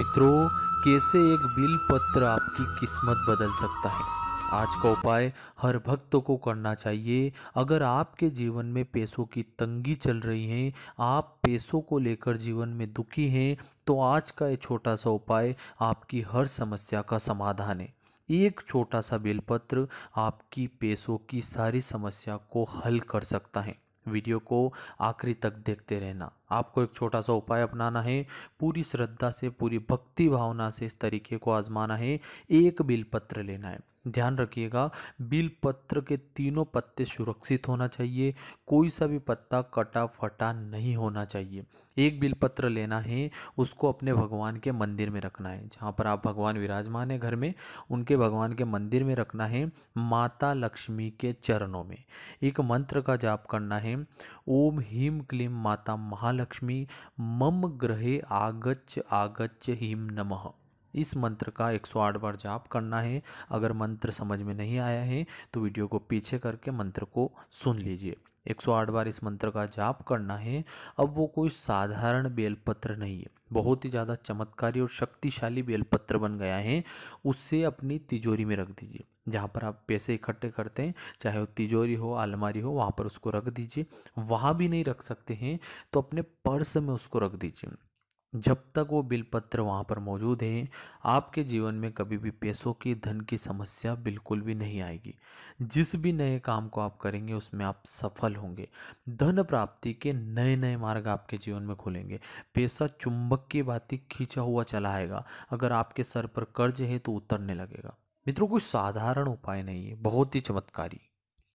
मित्रों कैसे एक बिल पत्र आपकी किस्मत बदल सकता है आज का उपाय हर भक्त को करना चाहिए अगर आपके जीवन में पैसों की तंगी चल रही है आप पैसों को लेकर जीवन में दुखी हैं तो आज का ये छोटा सा उपाय आपकी हर समस्या का समाधान है एक छोटा सा बिलपत्र आपकी पैसों की सारी समस्या को हल कर सकता है वीडियो को आखिरी तक देखते रहना आपको एक छोटा सा उपाय अपनाना है पूरी श्रद्धा से पूरी भक्ति भावना से इस तरीके को आजमाना है एक बिलपत्र लेना है ध्यान रखिएगा बिल पत्र के तीनों पत्ते सुरक्षित होना चाहिए कोई सा भी पत्ता कटा फटा नहीं होना चाहिए एक बिल पत्र लेना है उसको अपने भगवान के मंदिर में रखना है जहाँ पर आप भगवान विराजमान है घर में उनके भगवान के मंदिर में रखना है माता लक्ष्मी के चरणों में एक मंत्र का जाप करना है ओम हिम क्लीम माता महालक्ष्मी मम ग्रहे आगच आगच हीम नमः इस मंत्र का 108 बार जाप करना है अगर मंत्र समझ में नहीं आया है तो वीडियो को पीछे करके मंत्र को सुन लीजिए 108 बार इस मंत्र का जाप करना है अब वो कोई साधारण बेलपत्र नहीं है बहुत ही ज़्यादा चमत्कारी और शक्तिशाली बेलपत्र बन गया है उससे अपनी तिजोरी में रख दीजिए जहाँ पर आप पैसे इकट्ठे करते हैं चाहे वो तिजोरी हो अलमारी हो वहाँ पर उसको रख दीजिए वहाँ भी नहीं रख सकते हैं तो अपने पर्स में उसको रख दीजिए जब तक वो बिलपत्र वहाँ पर मौजूद हैं आपके जीवन में कभी भी पैसों की धन की समस्या बिल्कुल भी नहीं आएगी जिस भी नए काम को आप करेंगे उसमें आप सफल होंगे धन प्राप्ति के नए नए मार्ग आपके जीवन में खुलेंगे पैसा चुंबक की भांति खींचा हुआ चला आएगा अगर आपके सर पर कर्ज है तो उतरने लगेगा मित्रों कोई साधारण उपाय नहीं है बहुत ही चमत्कारी